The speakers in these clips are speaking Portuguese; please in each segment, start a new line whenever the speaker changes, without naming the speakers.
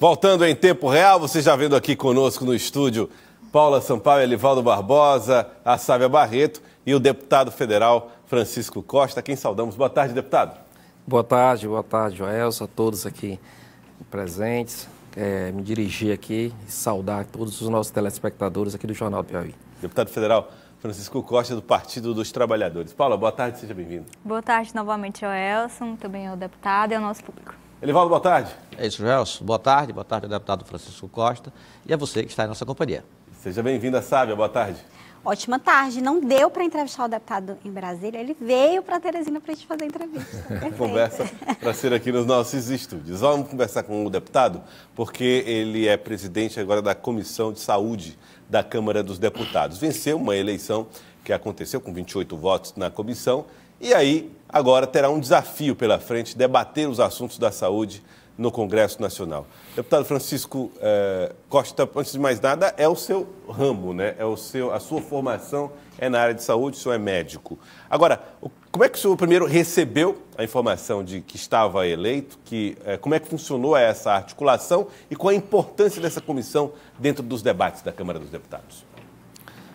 Voltando em tempo real, você já vendo aqui conosco no estúdio Paula Sampaio, Elivaldo Barbosa, a Sávia Barreto e o deputado federal Francisco Costa, quem saudamos. Boa tarde, deputado. Boa tarde, boa tarde, Joelson, a todos aqui presentes.
É, me dirigir aqui e saudar todos os nossos telespectadores aqui do Jornal do Piauí.
Deputado federal, Francisco Costa, do Partido dos Trabalhadores. Paula, boa tarde, seja bem-vindo.
Boa
tarde novamente, Joelson, também ao deputado e ao nosso público.
Elivaldo, boa tarde. É isso, Gelson. Boa tarde, boa tarde ao deputado Francisco Costa e a você que está em nossa companhia. Seja bem-vinda, Sábia. Boa tarde.
Ótima tarde. Não deu para entrevistar o deputado em Brasília, ele veio para Teresina para a gente fazer a entrevista. É conversa
para ser aqui nos nossos estúdios. Vamos conversar com o deputado, porque ele é presidente agora da Comissão de Saúde da Câmara dos Deputados. Venceu uma eleição que aconteceu com 28 votos na comissão e aí, agora terá um desafio pela frente, debater os assuntos da saúde no Congresso Nacional. Deputado Francisco eh, Costa, antes de mais nada, é o seu ramo, né? É o seu, a sua formação é na área de saúde, o senhor é médico. Agora, como é que o senhor primeiro recebeu a informação de que estava eleito? Que, eh, como é que funcionou essa articulação e qual a importância dessa comissão dentro dos debates da Câmara dos Deputados?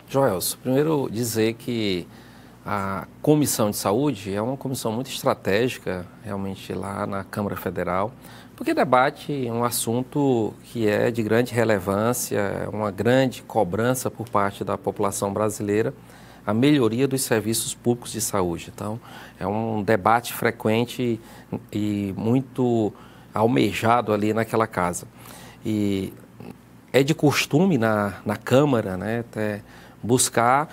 Joelso, primeiro dizer que a Comissão de Saúde é uma comissão muito estratégica, realmente, lá na Câmara Federal, porque debate um assunto que é de grande relevância, é uma grande cobrança por parte da população brasileira, a melhoria dos serviços públicos de saúde. Então, é um debate frequente e muito almejado ali naquela casa. E é de costume na, na Câmara né, buscar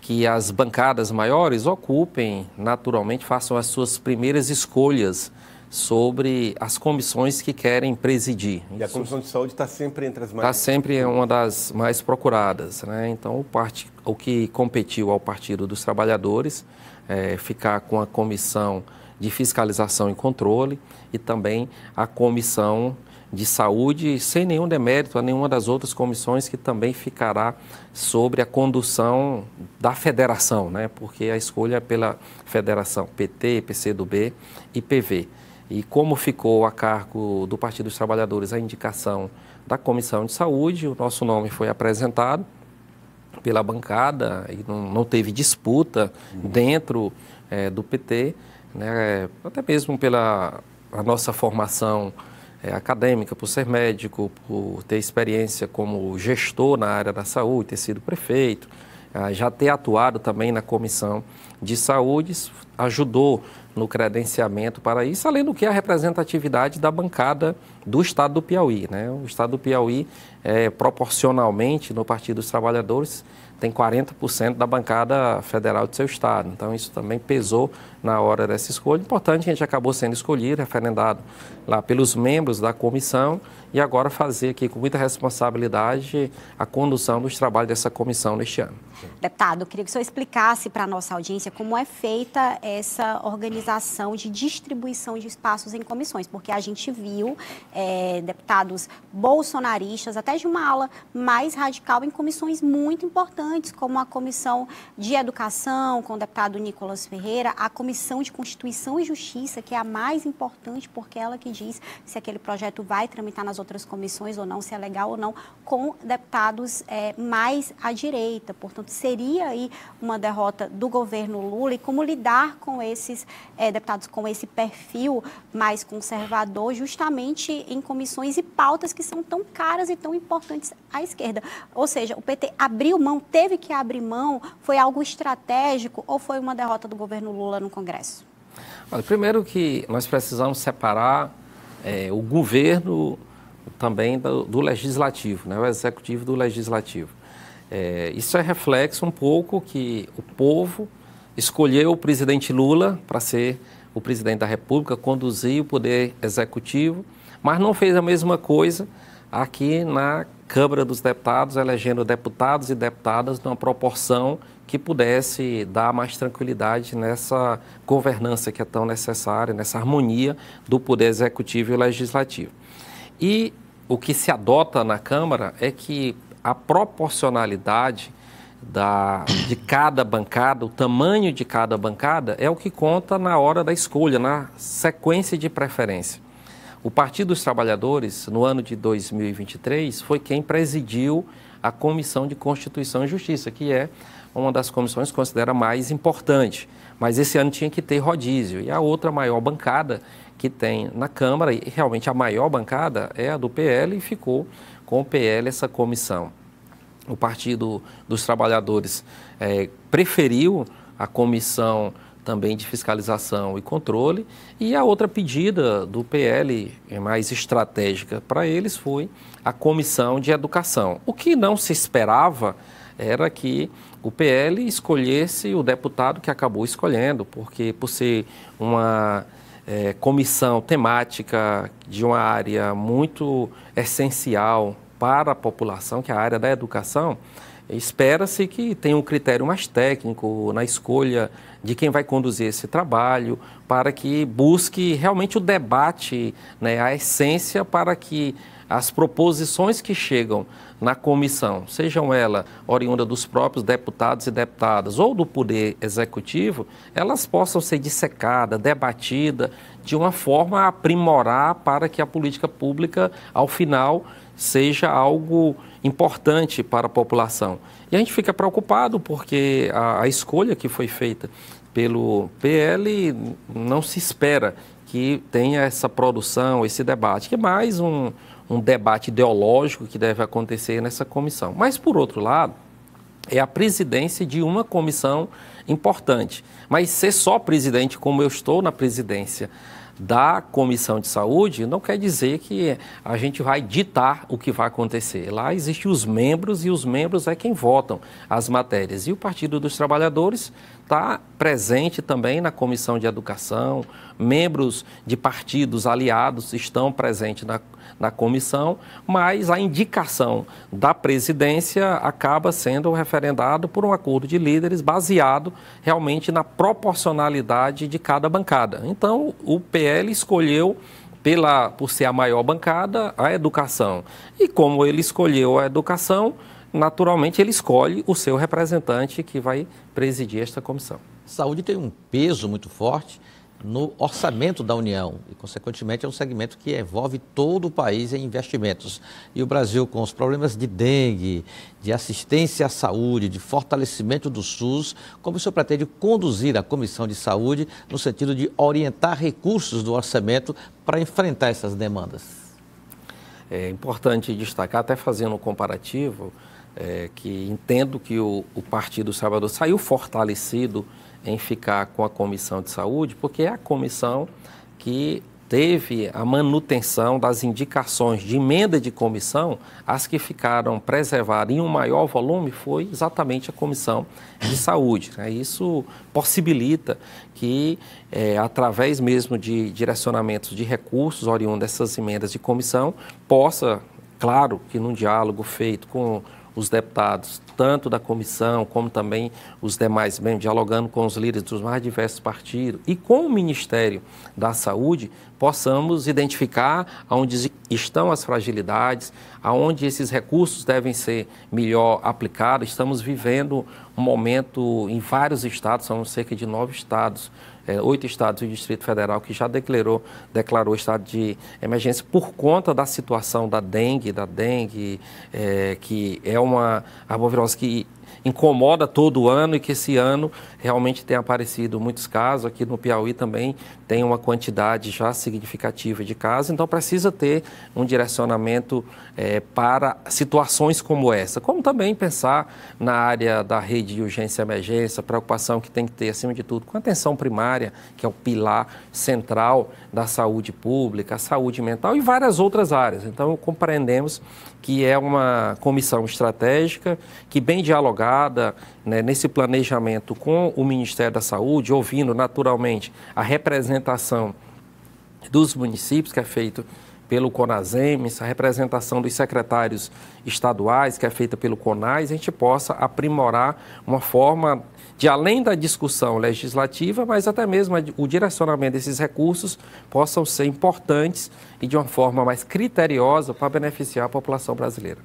que as bancadas maiores ocupem, naturalmente, façam as suas primeiras escolhas sobre as comissões que querem presidir. E a
Comissão de Saúde está sempre entre as tá mais... Está
sempre uma das mais procuradas. Né? Então, o, part... o que competiu ao Partido dos Trabalhadores é ficar com a Comissão de Fiscalização e Controle e também a Comissão de Saúde, sem nenhum demérito a nenhuma das outras comissões que também ficará sobre a condução da federação, né? porque a escolha é pela federação PT, PCdoB e PV. E como ficou a cargo do Partido dos Trabalhadores a indicação da Comissão de Saúde, o nosso nome foi apresentado pela bancada e não, não teve disputa uhum. dentro é, do PT, né? até mesmo pela a nossa formação é, acadêmica, por ser médico, por ter experiência como gestor na área da saúde, ter sido prefeito, ah, já ter atuado também na comissão de saúde, ajudou no credenciamento para isso, além do que a representatividade da bancada do Estado do Piauí. Né? O Estado do Piauí, é, proporcionalmente, no Partido dos Trabalhadores, tem 40% da bancada federal do seu estado. Então, isso também pesou na hora dessa escolha. Importante que a gente acabou sendo escolhido, referendado lá pelos membros da comissão e agora fazer aqui com muita responsabilidade a condução dos trabalhos dessa comissão neste ano.
Deputado, eu queria que o senhor explicasse para a nossa audiência como é feita essa organização de distribuição de espaços em comissões, porque a gente viu é, deputados bolsonaristas, até de uma aula mais radical, em comissões muito importantes, como a Comissão de Educação, com o deputado Nicolas Ferreira, a Comissão de Constituição e Justiça, que é a mais importante, porque é ela que diz se aquele projeto vai tramitar nas outras comissões ou não, se é legal ou não, com deputados é, mais à direita, portanto, seria aí uma derrota do governo Lula e como lidar com esses é, deputados com esse perfil mais conservador, justamente em comissões e pautas que são tão caras e tão importantes à esquerda. Ou seja, o PT abriu mão, teve que abrir mão, foi algo estratégico ou foi uma derrota do governo Lula no Congresso?
Olha, primeiro que nós precisamos separar é, o governo também do, do legislativo, né, o executivo do legislativo. É, isso é reflexo um pouco que o povo escolheu o presidente Lula para ser o presidente da República, conduzir o poder executivo, mas não fez a mesma coisa aqui na Câmara dos Deputados, elegendo deputados e deputadas numa proporção que pudesse dar mais tranquilidade nessa governança que é tão necessária, nessa harmonia do poder executivo e legislativo. E o que se adota na Câmara é que a proporcionalidade da, de cada bancada, o tamanho de cada bancada, é o que conta na hora da escolha, na sequência de preferência. O Partido dos Trabalhadores, no ano de 2023, foi quem presidiu a Comissão de Constituição e Justiça, que é uma das comissões que considera mais importante. Mas esse ano tinha que ter rodízio. E a outra maior bancada que tem na Câmara, e realmente a maior bancada é a do PL, e ficou com o PL essa comissão. O Partido dos Trabalhadores é, preferiu a comissão também de fiscalização e controle, e a outra pedida do PL, é mais estratégica para eles, foi a comissão de educação. O que não se esperava era que o PL escolhesse o deputado que acabou escolhendo, porque por ser uma é, comissão temática de uma área muito essencial para a população, que é a área da educação, espera-se que tenha um critério mais técnico na escolha de quem vai conduzir esse trabalho, para que busque realmente o debate, né, a essência, para que as proposições que chegam na comissão, sejam ela oriunda dos próprios deputados e deputadas ou do poder executivo, elas possam ser dissecadas, debatidas de uma forma a aprimorar para que a política pública, ao final, seja algo importante para a população. E a gente fica preocupado porque a, a escolha que foi feita pelo PL não se espera que tenha essa produção, esse debate, que é mais um, um debate ideológico que deve acontecer nessa comissão. Mas, por outro lado, é a presidência de uma comissão importante. Mas ser só presidente, como eu estou na presidência da Comissão de Saúde, não quer dizer que a gente vai ditar o que vai acontecer. Lá existem os membros e os membros é quem votam as matérias. E o Partido dos Trabalhadores está presente também na Comissão de Educação, membros de partidos aliados estão presentes na, na comissão, mas a indicação da presidência acaba sendo referendado por um acordo de líderes baseado realmente na proporcionalidade de cada bancada. Então, o PL escolheu pela por ser a maior bancada, a educação. E como ele escolheu a educação, naturalmente ele escolhe o seu representante que vai presidir esta comissão. Saúde tem um peso muito forte no orçamento da União e, consequentemente, é um segmento que envolve todo o país em investimentos. E o Brasil, com os problemas de dengue, de assistência à saúde, de fortalecimento do SUS, como o senhor pretende conduzir a Comissão de Saúde no sentido de orientar recursos do orçamento para enfrentar essas demandas? É importante destacar, até fazendo um comparativo, é, que entendo que o, o Partido Salvador saiu fortalecido em ficar com a Comissão de Saúde, porque é a comissão que teve a manutenção das indicações de emenda de comissão, as que ficaram preservadas em um maior volume foi exatamente a comissão de saúde. Né? Isso possibilita que, é, através mesmo de direcionamentos de recursos oriundos dessas emendas de comissão, possa, claro que num diálogo feito com os deputados, tanto da comissão como também os demais membros, dialogando com os líderes dos mais diversos partidos e com o Ministério da Saúde, possamos identificar onde estão as fragilidades, aonde esses recursos devem ser melhor aplicados. Estamos vivendo um momento em vários estados, são cerca de nove estados, é, oito estados e o Distrito Federal que já declarou, declarou estado de emergência por conta da situação da dengue, da dengue, é, que é uma arbovirose que incomoda todo ano e que esse ano realmente tem aparecido muitos casos. Aqui no Piauí também tem uma quantidade já significativa de casos, então precisa ter um direcionamento é, para situações como essa, como também pensar na área da rede de urgência e emergência, preocupação que tem que ter, acima de tudo, com atenção primária que é o pilar central da saúde pública, a saúde mental e várias outras áreas. Então, compreendemos que é uma comissão estratégica que, bem dialogada né, nesse planejamento com o Ministério da Saúde, ouvindo naturalmente a representação dos municípios, que é feito pelo CONASEMES, a representação dos secretários estaduais, que é feita pelo CONAS, a gente possa aprimorar uma forma de além da discussão legislativa, mas até mesmo o direcionamento desses recursos possam ser importantes e de uma forma mais criteriosa para beneficiar a população brasileira.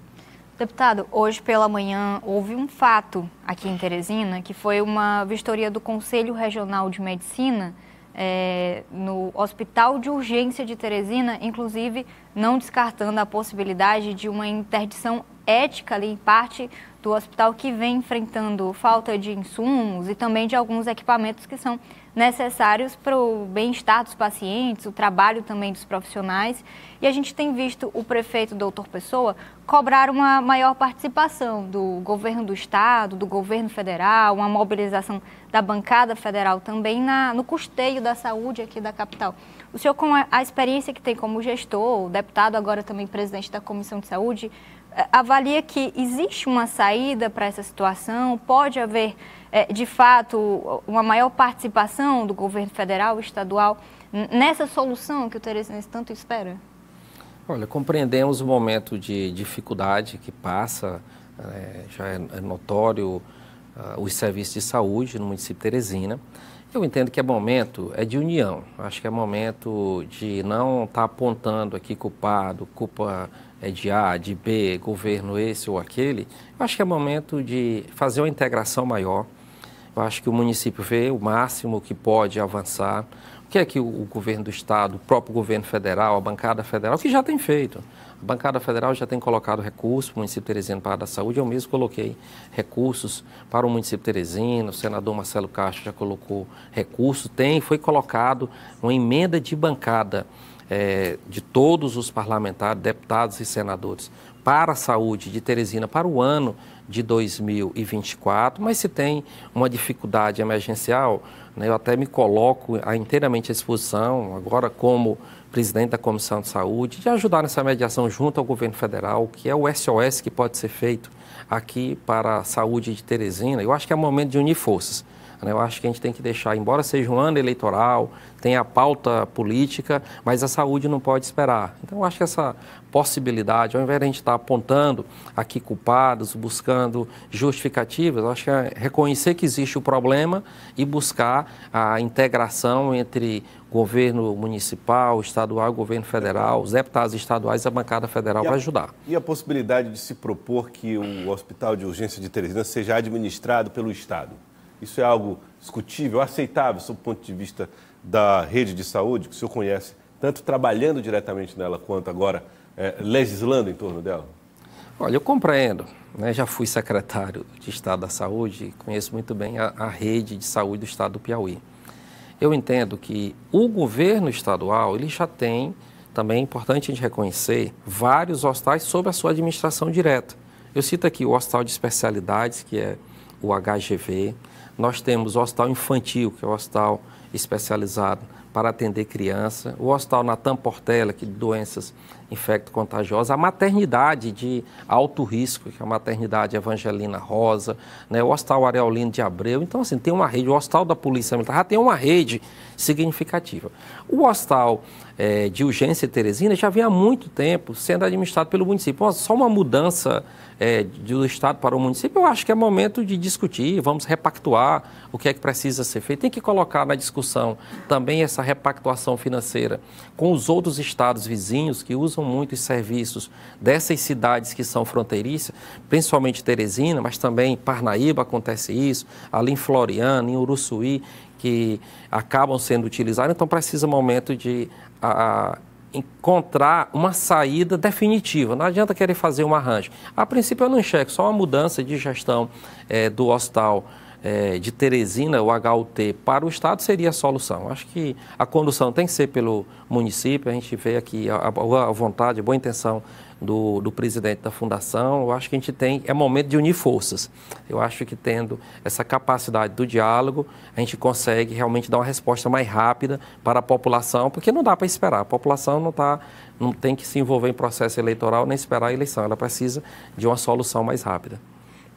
Deputado, hoje pela manhã houve um fato aqui em Teresina, que foi uma vistoria do Conselho Regional de Medicina é, no Hospital de Urgência de Teresina, inclusive não descartando a possibilidade de uma interdição ética ali em parte do hospital que vem enfrentando falta de insumos e também de alguns equipamentos que são necessários para o bem-estar dos pacientes, o trabalho também dos profissionais. E a gente tem visto o prefeito Doutor Pessoa cobrar uma maior participação do governo do estado, do governo federal, uma mobilização da bancada federal também na, no custeio da saúde aqui da capital. O senhor, com a experiência que tem como gestor, deputado, agora também presidente da Comissão de Saúde, avalia que existe uma saída para essa situação? Pode haver, é, de fato, uma maior participação do governo federal, estadual, nessa solução que o Teresinense tanto espera?
Olha, compreendemos o momento de dificuldade que passa, é, já é, é notório uh, os serviços de saúde no município de Teresina. Eu entendo que é momento é de união. Acho que é momento de não estar tá apontando aqui culpado, culpa é de A, de B, governo esse ou aquele, eu acho que é momento de fazer uma integração maior. Eu acho que o município vê o máximo que pode avançar. O que é que o governo do Estado, o próprio governo federal, a bancada federal, que já tem feito? A bancada federal já tem colocado recursos para o município de Teresina para a da saúde. Eu mesmo coloquei recursos para o município de Teresina. O senador Marcelo Castro já colocou recursos. Tem, foi colocado uma emenda de bancada é, de todos os parlamentares, deputados e senadores para a saúde de Teresina para o ano de 2024, mas se tem uma dificuldade emergencial, né, eu até me coloco inteiramente à disposição, agora como presidente da Comissão de Saúde, de ajudar nessa mediação junto ao governo federal, que é o SOS que pode ser feito aqui para a saúde de Teresina. Eu acho que é momento de unir forças. Né? Eu acho que a gente tem que deixar, embora seja um ano eleitoral, tem a pauta política, mas a saúde não pode esperar. Então, eu acho que essa possibilidade, ao invés de a gente estar apontando aqui culpados, buscando justificativas, acho que é reconhecer que existe o problema e buscar a integração entre governo municipal, estadual, governo federal, os deputados estaduais e a bancada federal para ajudar.
E a possibilidade de se propor que o Hospital de Urgência de Teresina seja administrado pelo Estado? Isso é algo discutível, aceitável, sob o ponto de vista da rede de saúde, que o senhor conhece, tanto trabalhando diretamente nela, quanto agora é, legislando em torno dela? Olha, eu compreendo. Né? Já fui secretário de Estado da Saúde,
e conheço muito bem a, a rede de saúde do Estado do Piauí. Eu entendo que o governo estadual ele já tem, também é importante a gente reconhecer, vários hospitais sob a sua administração direta. Eu cito aqui o Hospital de Especialidades, que é o HGV, nós temos o hospital infantil, que é o hospital especializado para atender criança, o hospital Natan Portela, que de doenças infecto-contagiosa, a maternidade de alto risco, que é a maternidade Evangelina Rosa, né, o Hospital Areolino de Abreu. Então, assim, tem uma rede, o Hospital da Polícia Militar já tem uma rede significativa. O Hospital é, de Urgência Teresina já vem há muito tempo sendo administrado pelo município. Só uma mudança é, do Estado para o município, eu acho que é momento de discutir, vamos repactuar o que é que precisa ser feito. Tem que colocar na discussão também essa repactuação financeira com os outros estados vizinhos que usam buscam muito os serviços dessas cidades que são fronteiriças, principalmente Teresina, mas também Parnaíba acontece isso, ali em Floriano, em Uruçuí, que acabam sendo utilizados. Então precisa um momento de a, encontrar uma saída definitiva. Não adianta querer fazer um arranjo. A princípio eu não enxergo, só uma mudança de gestão é, do hospital é, de Teresina, o HUT, para o Estado seria a solução. Acho que a condução tem que ser pelo município, a gente vê aqui a, a vontade, a boa intenção do, do, presidente da fundação, eu acho que a gente tem, é momento de unir forças. Eu acho que tendo essa capacidade do diálogo, a gente consegue realmente dar uma resposta mais rápida para a população, porque não dá para esperar, a população não, tá, não tem que se envolver em processo eleitoral nem esperar a eleição, ela precisa de uma solução mais rápida.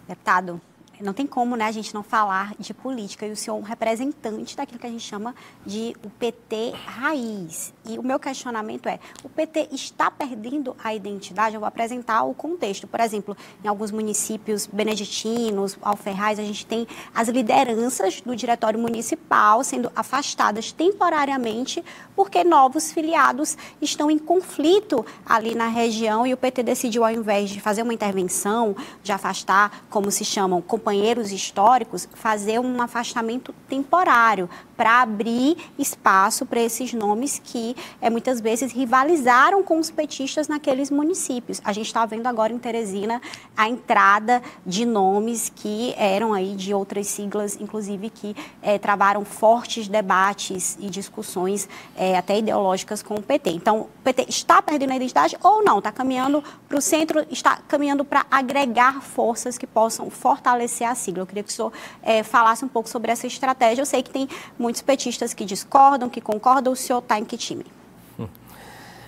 Deputado, não tem como né, a gente não falar de política e o senhor é um representante daquilo que a gente chama de o PT raiz. E o meu questionamento é, o PT está perdendo a identidade? Eu vou apresentar o contexto. Por exemplo, em alguns municípios beneditinos, alferraz, a gente tem as lideranças do diretório municipal sendo afastadas temporariamente porque novos filiados estão em conflito ali na região e o PT decidiu, ao invés de fazer uma intervenção, de afastar, como se chamam, companheiros históricos fazer um afastamento temporário para abrir espaço para esses nomes que é, muitas vezes rivalizaram com os petistas naqueles municípios. A gente está vendo agora em Teresina a entrada de nomes que eram aí de outras siglas, inclusive que é, travaram fortes debates e discussões é, até ideológicas com o PT. Então, o PT está perdendo a identidade ou não? Está caminhando para o centro, está caminhando para agregar forças que possam fortalecer a sigla. Eu queria que o senhor é, falasse um pouco sobre essa estratégia. Eu sei que tem muitos petistas que discordam, que concordam. O senhor está em que time? Hum.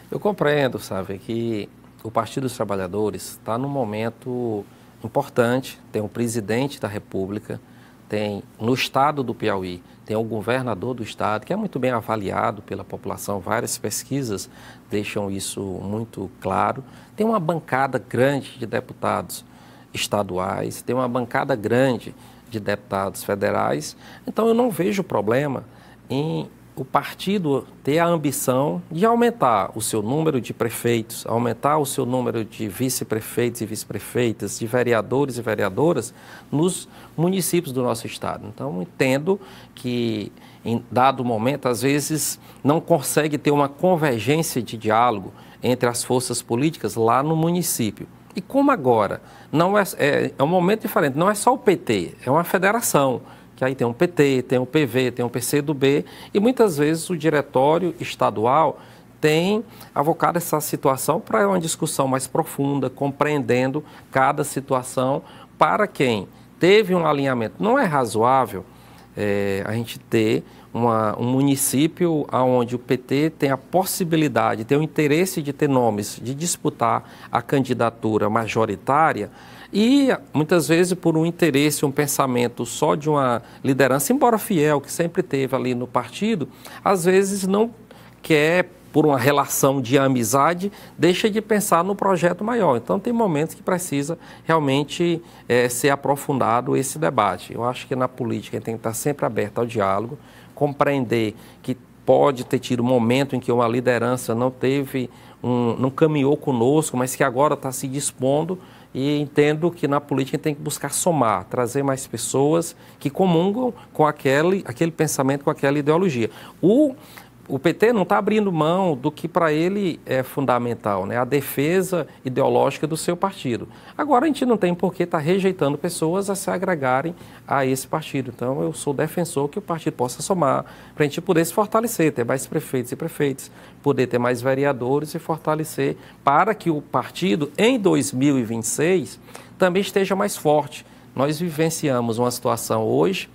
Eu compreendo, sabe, que o Partido dos Trabalhadores está num momento importante. Tem o presidente da República, tem no estado do Piauí, tem o governador do estado, que é muito bem avaliado pela população. Várias pesquisas deixam isso muito claro. Tem uma bancada grande de deputados estaduais, tem uma bancada grande de deputados federais. Então eu não vejo problema em o partido ter a ambição de aumentar o seu número de prefeitos, aumentar o seu número de vice-prefeitos e vice-prefeitas, de vereadores e vereadoras nos municípios do nosso estado. Então, entendo que, em dado momento, às vezes não consegue ter uma convergência de diálogo entre as forças políticas lá no município. E como agora? Não é, é, é um momento diferente, não é só o PT, é uma federação que aí tem um PT, tem um PV, tem um PCdoB, e muitas vezes o diretório estadual tem avocado essa situação para uma discussão mais profunda, compreendendo cada situação para quem teve um alinhamento. Não é razoável é, a gente ter uma, um município onde o PT tem a possibilidade, tem o interesse de ter nomes, de disputar a candidatura majoritária, e muitas vezes por um interesse, um pensamento só de uma liderança, embora fiel, que sempre teve ali no partido, às vezes não quer, por uma relação de amizade, deixa de pensar no projeto maior. Então, tem momentos que precisa realmente é, ser aprofundado esse debate. Eu acho que na política tem que estar sempre aberto ao diálogo compreender que pode ter tido um momento em que uma liderança não teve, um, não caminhou conosco, mas que agora está se dispondo e entendo que na política tem que buscar somar, trazer mais pessoas que comungam com aquele, aquele pensamento, com aquela ideologia. O o PT não está abrindo mão do que para ele é fundamental, né? a defesa ideológica do seu partido. Agora, a gente não tem por que estar tá rejeitando pessoas a se agregarem a esse partido. Então, eu sou defensor que o partido possa somar, para a gente poder se fortalecer, ter mais prefeitos e prefeitas, poder ter mais vereadores e fortalecer, para que o partido, em 2026, também esteja mais forte. Nós vivenciamos uma situação hoje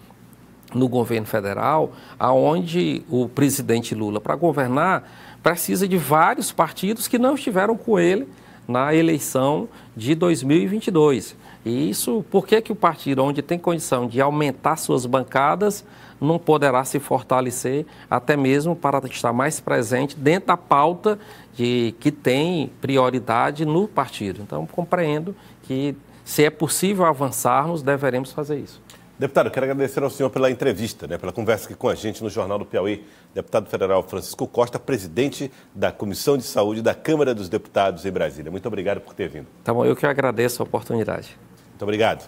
no governo federal, aonde o presidente Lula, para governar, precisa de vários partidos que não estiveram com ele na eleição de 2022. E isso, por que, que o partido onde tem condição de aumentar suas bancadas não poderá se fortalecer, até mesmo para estar mais presente dentro da pauta de que tem prioridade no partido?
Então, compreendo que se é possível avançarmos, deveremos fazer isso. Deputado, quero agradecer ao senhor pela entrevista, né, pela conversa aqui com a gente no Jornal do Piauí. Deputado federal Francisco Costa, presidente da Comissão de Saúde da Câmara dos Deputados em Brasília. Muito obrigado por ter vindo.
Tá bom, eu que agradeço a oportunidade.
Muito obrigado.